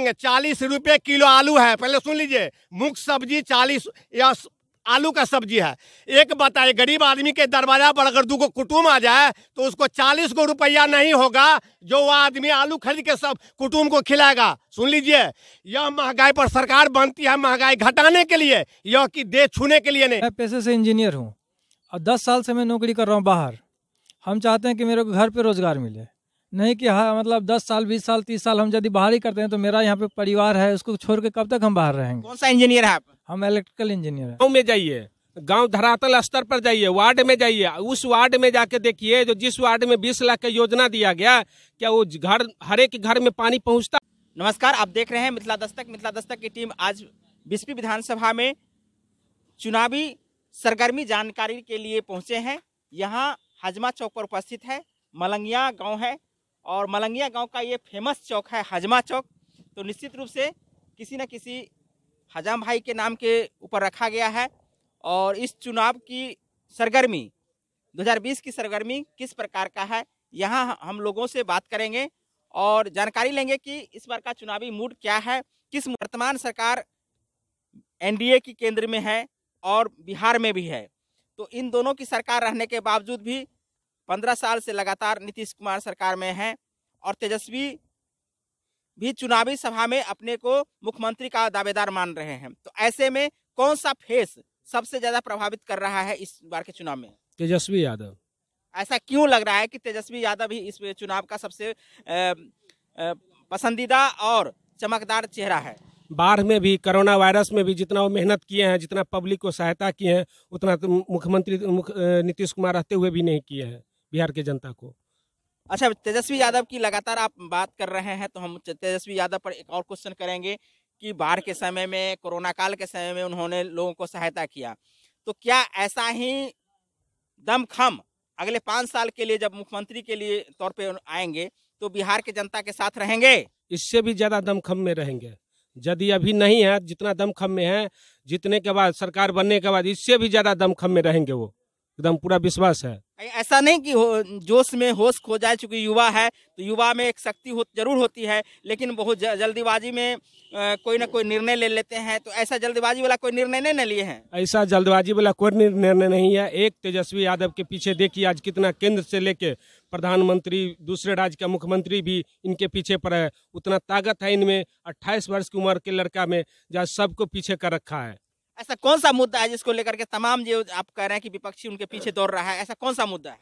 देंगे चालीस रुपये किलो आलू है पहले सुन लीजिए मुख सब्जी चालीस या आलू का सब्जी है एक बताइए गरीब आदमी के दरवाजा पर अगर दो कुटुम आ जाए तो उसको चालीस को रुपया नहीं होगा जो वह आदमी आलू खरीद के सब कुटुम को खिलाएगा सुन लीजिए यह महंगाई पर सरकार बनती है महंगाई घटाने के लिए यह की दे छूने के लिए नहीं मैं पैसे से इंजीनियर हूँ और दस साल से मैं नौकरी कर रहा हूँ बाहर हम चाहते हैं कि मेरे को घर पर रोजगार मिले नहीं कि हाँ मतलब दस साल बीस साल तीस साल हम यदि बाहर ही करते हैं तो मेरा यहाँ पे परिवार है उसको छोड़ के कब तक हम बाहर रहेंगे कौन सा इंजीनियर है आप हम इलेक्ट्रिकल इंजीनियर गाँव में जाइए गांव धरातल स्तर पर जाइए वार्ड में जाइए उस वार्ड में जाके देखिए जो जिस वार्ड में बीस लाख का योजना दिया गया क्या वो घर हर एक घर में पानी पहुँचता नमस्कार आप देख रहे हैं मिथिला दस्तक मिथिला दस्तक की टीम आज बिस्पी विधानसभा में चुनावी सरगर्मी जानकारी के लिए पहुंचे हैं यहाँ हजमा चौक पर उपस्थित है मलंगिया गाँव है और मलंगिया गांव का ये फेमस चौक है हजमा चौक तो निश्चित रूप से किसी न किसी हजाम भाई के नाम के ऊपर रखा गया है और इस चुनाव की सरगर्मी 2020 की सरगर्मी किस प्रकार का है यहाँ हम लोगों से बात करेंगे और जानकारी लेंगे कि इस बार का चुनावी मूड क्या है किस वर्तमान सरकार एनडीए की केंद्र में है और बिहार में भी है तो इन दोनों की सरकार रहने के बावजूद भी पंद्रह साल से लगातार नीतीश कुमार सरकार में हैं और तेजस्वी भी चुनावी सभा में अपने को मुख्यमंत्री का दावेदार मान रहे हैं तो ऐसे में कौन सा फेस सबसे ज्यादा प्रभावित कर रहा है इस बार के चुनाव में तेजस्वी यादव ऐसा क्यों लग रहा है कि तेजस्वी यादव ही इस चुनाव का सबसे पसंदीदा और चमकदार चेहरा है बाढ़ में भी कोरोना वायरस में भी जितना वो मेहनत किए हैं जितना पब्लिक को सहायता किए हैं उतना तो मुख्यमंत्री मुख, नीतीश कुमार रहते हुए भी नहीं किए हैं बिहार के जनता को अच्छा तेजस्वी यादव की लगातार आप बात कर रहे हैं तो हम तेजस्वी यादव पर एक और क्वेश्चन करेंगे कि बाढ़ के समय में कोरोना काल के समय में उन्होंने लोगों को सहायता किया तो क्या ऐसा ही दमखम अगले पाँच साल के लिए जब मुख्यमंत्री के लिए तौर पे आएंगे तो बिहार के जनता के साथ रहेंगे इससे भी ज्यादा दमखम में रहेंगे यदि अभी नहीं है जितना दमखम में है जितने के बाद सरकार बनने के बाद इससे भी ज्यादा दमखम में रहेंगे वो एकदम पूरा विश्वास है ऐसा नहीं कि जोश में होश खो जाए चूंकि युवा है तो युवा में एक शक्ति हो जरूर होती है लेकिन बहुत जल्दीबाजी में आ, कोई ना कोई निर्णय ले लेते हैं तो ऐसा जल्दबाजी वाला कोई निर्णय नहीं लिए हैं ऐसा जल्दबाजी वाला कोई निर्णय नहीं है एक तेजस्वी यादव के पीछे देखिए आज कितना केंद्र से लेके प्रधानमंत्री दूसरे राज्य का मुख्यमंत्री भी इनके पीछे पर है उतना ताकत है इनमें अट्ठाईस वर्ष की उम्र के लड़का में जहाँ सबको पीछे कर रखा है ऐसा कौन सा मुद्दा है जिसको लेकर के तमाम जो आप कह रहे हैं कि विपक्षी उनके पीछे दौड़ रहा है ऐसा कौन सा मुद्दा है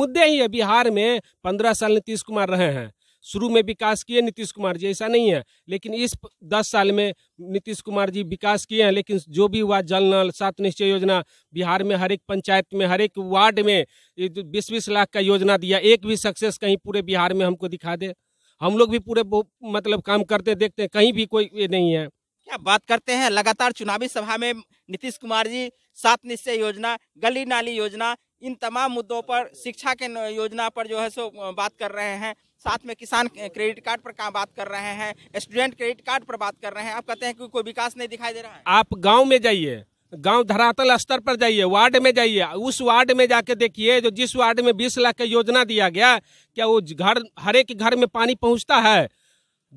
मुद्दे ही है बिहार में पंद्रह साल नीतीश कुमार रहे हैं शुरू में विकास किए नीतीश कुमार जी ऐसा नहीं है लेकिन इस दस साल में नीतीश कुमार जी विकास किए हैं लेकिन जो भी हुआ जल नल सात निश्चय योजना बिहार में हर एक पंचायत में हर एक वार्ड में बीस बीस लाख का योजना दिया एक भी सक्सेस कहीं पूरे बिहार में हमको दिखा दे हम लोग भी पूरे मतलब काम करते देखते हैं कहीं भी कोई ये नहीं है क्या बात करते हैं लगातार चुनावी सभा में नीतीश कुमार जी सात निश्चय योजना गली नाली योजना इन तमाम मुद्दों पर शिक्षा के योजना पर जो है सो बात कर रहे हैं साथ में किसान क्रेडिट कार्ड पर बात कर रहे हैं स्टूडेंट क्रेडिट कार्ड पर बात कर रहे हैं आप कहते हैं कि कोई विकास नहीं दिखाई दे रहा है आप गांव में जाइए गांव धरातल स्तर पर जाइए वार्ड में जाइए उस वार्ड में जाके देखिए जो जिस वार्ड में 20 लाख का योजना दिया गया क्या वो घर हर एक घर में पानी पहुंचता है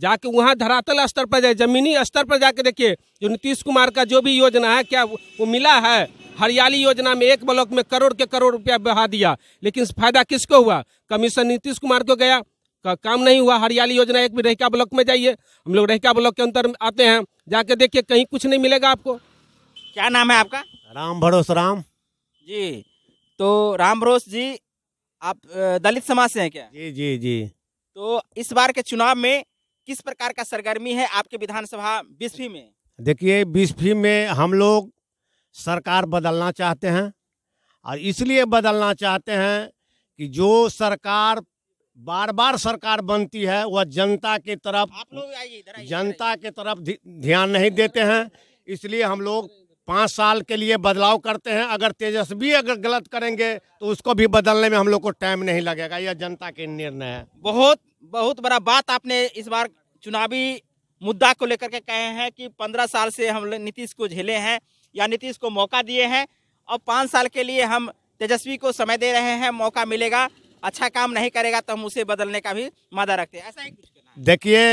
जाके वहाँ धरातल स्तर पर जाए जमीनी स्तर पर जाके देखिए जो नीतीश कुमार का जो भी योजना है क्या वो मिला है हरियाली योजना में एक ब्लॉक में करोड़ के करोड़ रुपया बहा दिया लेकिन फायदा किसको हुआ कमीशन नीतीश कुमार को गया का काम नहीं हुआ हरियाली योजना एक भी रहिका ब्लॉक में जाइए हम लोग रहिका ब्लॉक के अंतर आते हैं जाके देखिए कहीं कुछ नहीं मिलेगा आपको क्या नाम है आपका राम भरोस राम जी तो राम भरोस जी आप दलित समाज से हैं क्या जी जी जी तो इस बार के चुनाव में किस प्रकार का सरगर्मी है आपके विधानसभा बीसवीं में देखिए बीसवीं में हम लोग सरकार बदलना चाहते हैं और इसलिए बदलना चाहते हैं कि जो सरकार बार बार सरकार बनती है वह जनता के तरफ आप लोग जनता के तरफ ध्यान नहीं देते हैं इसलिए हम लोग पाँच साल के लिए बदलाव करते हैं अगर तेजस्वी अगर गलत करेंगे तो उसको भी बदलने में हम लोग को टाइम नहीं लगेगा यह जनता के निर्णय है बहुत बहुत बड़ा बात आपने इस बार चुनावी मुद्दा को लेकर के कहे हैं कि पंद्रह साल से हम नीतीश को झेले हैं या नीतीश को मौका दिए हैं और पाँच साल के लिए हम तेजस्वी को समय दे रहे हैं मौका मिलेगा अच्छा काम नहीं करेगा तो हम उसे बदलने का भी मादा रखते हैं ऐसा ही कुछ देखिए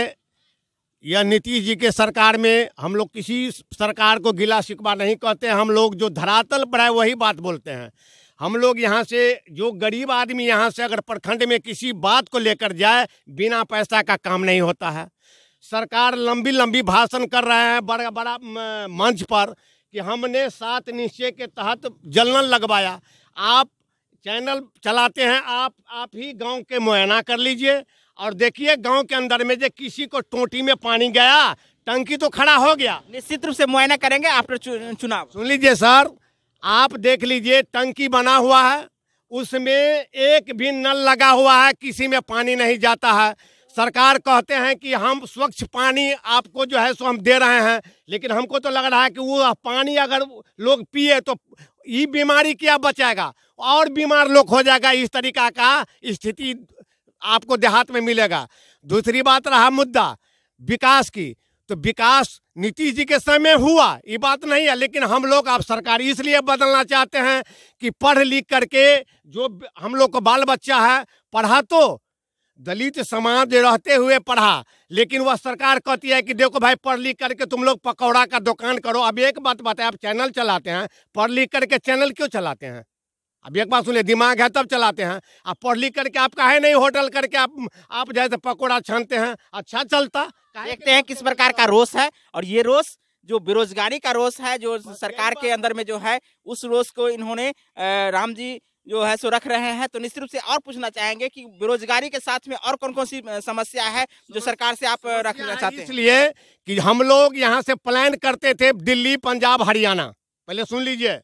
यह नीतीश जी के सरकार में हम लोग किसी सरकार को गिला शिकवा नहीं कहते हम लोग जो धरातल पर है वही बात बोलते हैं हम लोग यहाँ से जो गरीब आदमी यहाँ से अगर प्रखंड में किसी बात को लेकर जाए बिना पैसा का काम नहीं होता है सरकार लंबी लंबी भाषण कर रहे हैं बड़ा बड़ा मंच पर कि हमने सात निश्चय के तहत जलनल लगवाया आप चैनल चलाते हैं आप आप ही गांव के मुआयना कर लीजिए और देखिए गांव के अंदर में जो किसी को टोटी में पानी गया टंकी तो खड़ा हो गया निश्चित रूप से मुआयना करेंगे आफ्टर चुनाव सुन लीजिए सर आप देख लीजिए टंकी बना हुआ है उसमें एक भी नल लगा हुआ है किसी में पानी नहीं जाता है सरकार कहते हैं कि हम स्वच्छ पानी आपको जो है सो हम दे रहे हैं लेकिन हमको तो लग रहा है कि वो पानी अगर लोग पिए तो ये बीमारी क्या बचेगा और बीमार लोग हो जाएगा इस तरीका का स्थिति आपको देहात में मिलेगा दूसरी बात रहा मुद्दा विकास की तो विकास नीतीश जी के समय हुआ ये बात नहीं है लेकिन हम लोग आप सरकार इसलिए बदलना चाहते हैं कि पढ़ लिख करके जो हम लोग को बाल बच्चा है पढ़ा तो दलित समाज रहते हुए पढ़ा लेकिन वह सरकार कहती है कि देखो भाई पढ़ लिख करके तुम लोग पकौड़ा का दुकान करो अब एक बात बताए आप चैनल चलाते हैं पढ़ लिख करके चैनल क्यों चलाते हैं अब एक बात सुनिए दिमाग है तब चलाते हैं आप पढ़ लिख करके आप है नहीं होटल करके आप आप जैसे पकौड़ा छानते हैं अच्छा चलता देखते हैं किस प्रकार का रोष है और ये रोष जो बेरोजगारी का रोष है जो सरकार के अंदर में जो है उस रोष को इन्होंने राम जी जो है सो रख रहे हैं तो निश्चित रूप से और पूछना चाहेंगे कि बेरोजगारी के साथ में और कौन कौन सी समस्या है जो सरकार से आप रखना चाहते हैं इसलिए कि हम लोग यहाँ से प्लान करते थे दिल्ली पंजाब हरियाणा पहले सुन लीजिए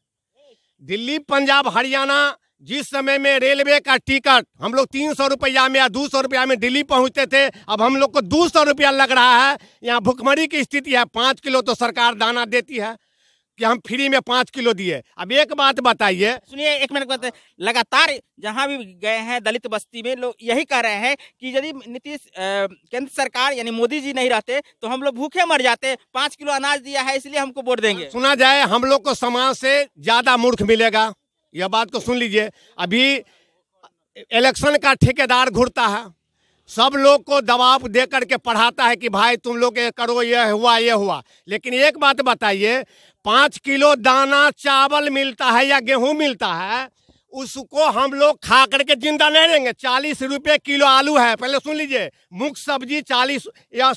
दिल्ली पंजाब हरियाणा जिस समय में रेलवे का टिकट हम लोग तीन सौ रुपया में या दो सौ रुपया में दिल्ली पहुंचते थे अब हम लोग को दो सौ रुपया लग रहा है यहाँ भुखमरी की स्थिति है पाँच किलो तो सरकार दाना देती है कि हम फ्री में पाँच किलो दिए अब एक बात बताइए सुनिए एक मिनट बात लगातार जहाँ भी गए हैं दलित बस्ती में लोग यही कह रहे हैं कि यदि नीतीश केंद्र सरकार यानी मोदी जी नहीं रहते तो हम लोग भूखे मर जाते पाँच किलो अनाज दिया है इसलिए हमको वोट देंगे सुना जाए हम लोग को समाज से ज़्यादा मूर्ख मिलेगा यह बात को सुन लीजिए अभी इलेक्शन का ठेकेदार घुरता है सब लोग को दबाव दे करके पढ़ाता है कि भाई तुम लोग ये करो ये हुआ ये हुआ लेकिन एक बात बताइए पाँच किलो दाना चावल मिलता है या गेहूं मिलता है उसको हम लोग खा करके जिंदा नहीं रहेंगे चालीस रुपये किलो आलू है पहले सुन लीजिए मुख्य सब्जी चालीस या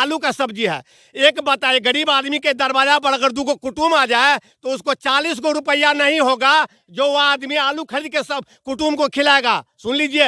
आलू का सब्जी है एक बताए गरीब आदमी के दरवाजा पर अगर दू को कुटुम आ जाए तो उसको चालीस को रुपया नहीं होगा जो वह आदमी आलू खरीद के सब कुटुम को खिलाएगा सुन लीजिए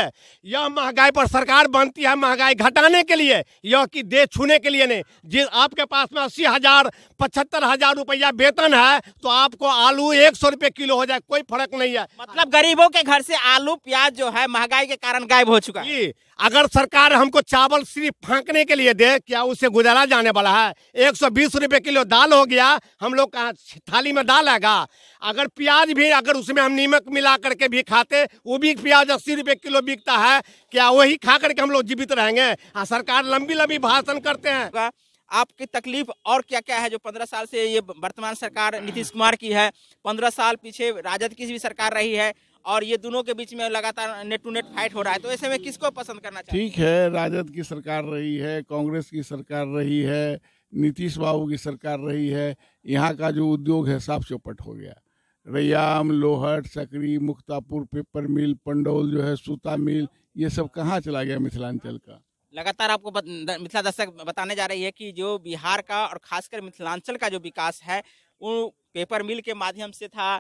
यह महंगाई पर सरकार बनती है महंगाई घटाने के लिए यह कि दे छूने के लिए नहीं जिस आपके पास में अस्सी हजार पचहत्तर हजार रुपया वेतन है तो आपको आलू एक सौ रुपये किलो हो जाए कोई फर्क नहीं है मतलब गरीबों के घर से आलू प्याज जो है महंगाई के कारण गायब हो चुका है अगर सरकार हमको चावल सिर्फ फांकने के लिए दे क्या उसे गुजारा जाने वाला है एक सौ बीस रुपये किलो दाल हो गया हम लोग थाली में दाल आएगा अगर प्याज भी अगर उसमें हम नीमक मिला करके भी खाते वो भी प्याज अस्सी रुपये किलो बिकता है क्या वही खा करके हम लोग जीवित रहेंगे हाँ सरकार लंबी लंबी भाषण करते हैं आपकी तकलीफ और क्या क्या है जो पंद्रह साल से ये वर्तमान सरकार नीतीश कुमार की है पंद्रह साल पीछे राजद की भी सरकार रही है और ये दोनों के बीच में लगातार नेट टू नेट फाइट हो रहा है तो ऐसे में किसको पसंद करना चाहिए ठीक है राजद की सरकार रही है कांग्रेस की सरकार रही है नीतीश बाबू की सरकार रही है यहाँ का जो उद्योग है साफ चौपट हो गया रैयाम लोहट सकरी मुक्तापुर पेपर मिल पंडौल जो है सूता मिल ये सब कहाँ चला गया मिथिलांचल का लगातार आपको बत, मिथिला दर्शक बताने जा रही है कि जो बिहार का और खासकर मिथिलांचल का जो विकास है वो पेपर मिल के माध्यम से था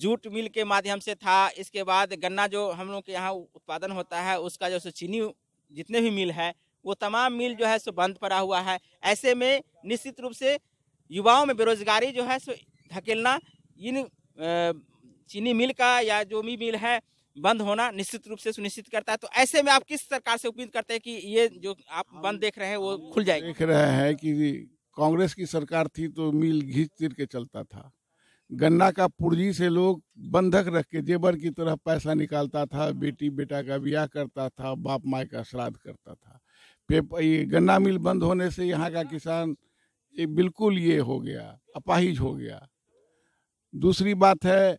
जूट मिल के माध्यम से था इसके बाद गन्ना जो हम लोग के यहाँ उत्पादन होता है उसका जो चीनी जितने भी मिल है वो तमाम मिल जो है सो बंद पड़ा हुआ है ऐसे में निश्चित रूप से युवाओं में बेरोजगारी जो है सो धकेलना इन चीनी मिल का या जो भी मिल है बंद होना निश्चित रूप से सुनिश्चित करता है तो ऐसे में आप किस सरकार से उम्मीद करते हैं कि ये जो आप बंद देख रहे हैं वो खुल जाएगी देख रहे हैं कि कांग्रेस की सरकार थी तो मिल घीच तिर के चलता था गन्ना का पुर्जी से लोग बंधक रख के जेबर की तरह पैसा निकालता था बेटी बेटा का ब्याह करता था बाप माए का श्राद्ध करता था पेपर ये गन्ना मिल बंद होने से यहाँ का किसान ये बिल्कुल ये हो गया अपाहिज हो गया दूसरी बात है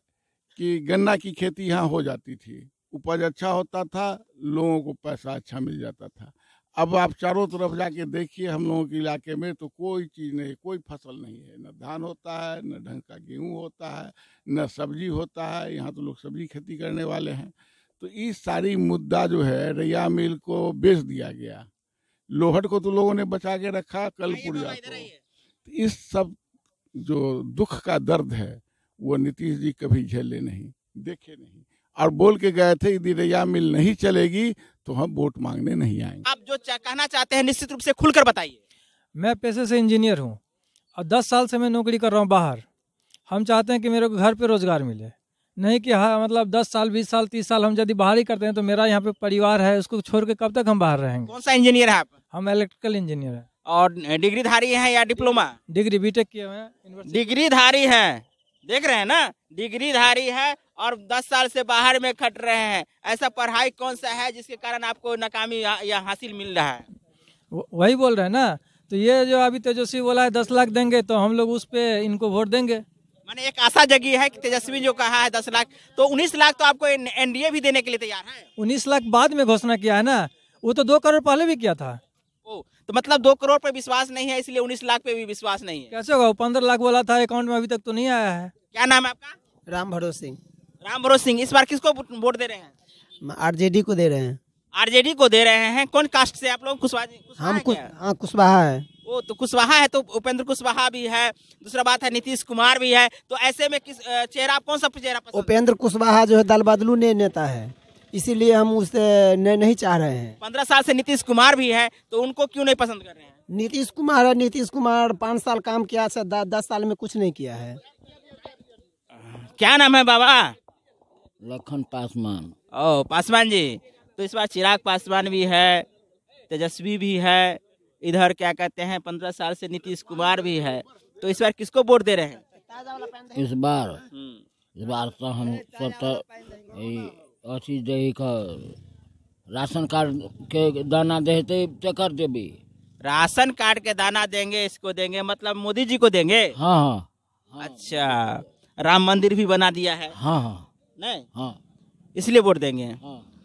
कि गन्ना की खेती यहाँ हो जाती थी उपज अच्छा होता था लोगों को पैसा अच्छा मिल जाता था अब आप चारों तरफ जाके देखिए हम लोगों के इलाके में तो कोई चीज़ नहीं कोई फसल नहीं है न धान होता है न ढंग का गेहूँ होता है न सब्जी होता है यहाँ तो लोग सब्जी खेती करने वाले हैं तो इस सारी मुद्दा जो है रैया मिल को बेच दिया गया लोहट को तो लोगों ने बचा के रखा कल पुरिया को तो इस सब जो दुख का दर्द है वो नीतीश जी कभी झेले नहीं देखे नहीं और बोल के गए थे यदि रैया मिल नहीं चलेगी तो हम वोट मांगने नहीं आएंगे आप जो कहना चाहते हैं निश्चित रूप से खुलकर बताइए मैं पैसे से इंजीनियर हूँ और दस साल से मैं नौकरी कर रहा हूँ बाहर हम चाहते हैं कि मेरे को घर पे रोज़गार मिले नहीं कि हाँ मतलब दस साल बीस साल तीस साल हम यदि बाहर ही करते हैं तो मेरा यहाँ पे परिवार है उसको छोड़ के कब तक हम बाहर रहेंगे कौन सा इंजीनियर है आप हम इलेक्ट्रिकल इंजीनियर है और डिग्रीधारी हैं या डिप्लोमा डिग्री बीटेक किए हुए हैं डिग्रीधारी हैं देख रहे हैं ना डिग्रीधारी है और 10 साल से बाहर में खट रहे हैं ऐसा पढ़ाई कौन सा है जिसके कारण आपको नाकामी या हासिल मिल रहा है वही बोल रहे हैं ना तो ये जो अभी तेजस्वी बोला है दस लाख देंगे तो हम लोग उस पर इनको वोट देंगे मैंने एक आशा जगी है कि तेजस्वी जो कहा है दस लाख तो उन्नीस लाख तो आपको एनडीए भी देने के लिए तैयार है उन्नीस लाख बाद में घोषणा किया है ना वो तो दो करोड़ पहले भी किया था ओ तो मतलब दो करोड़ पर विश्वास नहीं है इसलिए उन्नीस लाख पे भी विश्वास नहीं है कैसे होगा पंद्रह लाख बोला था अकाउंट में अभी तक तो नहीं आया है क्या नाम है आपका राम भरोस सिंह राम भरोस सिंह इस बार किसको वोट दे रहे हैं आरजेडी को दे रहे हैं आरजेडी को दे रहे हैं कौन कास्ट से आप लोग कुशवाहा हम हाँ, कुशवाहा है वो तो कुशवाहा है तो उपेंद्र कुशवाहा भी है दूसरा बात है नीतीश कुमार भी है तो ऐसे में किस चेहरा कौन सा चेहरा उपेंद्र कुशवाहा जो है दल बदलू ने नेता है इसीलिए हम उसे नहीं चाह रहे हैं पंद्रह साल से नीतीश कुमार भी है तो उनको क्यों नहीं पसंद कर रहे हैं नीतीश कुमार है नीतीश कुमार पाँच साल काम किया अच्छा, दस साल में कुछ नहीं किया है क्या नाम है बाबा लखन पासवान ओ पासवान जी तो इस बार चिराग पासवान भी है तेजस्वी भी है इधर क्या कहते हैं पंद्रह साल से नीतीश कुमार भी है तो इस बार किसको वोट दे रहे हैं इस बार हम्म। इस बार तो हम सब तो अथी दे राशन कार्ड के दाना देते तो कर देवी राशन कार्ड के दाना देंगे इसको देंगे मतलब मोदी जी को देंगे हाँ हाँ अच्छा राम मंदिर भी बना दिया है हाँ हाँ नहीं हाँ इसलिए वोट देंगे हाँ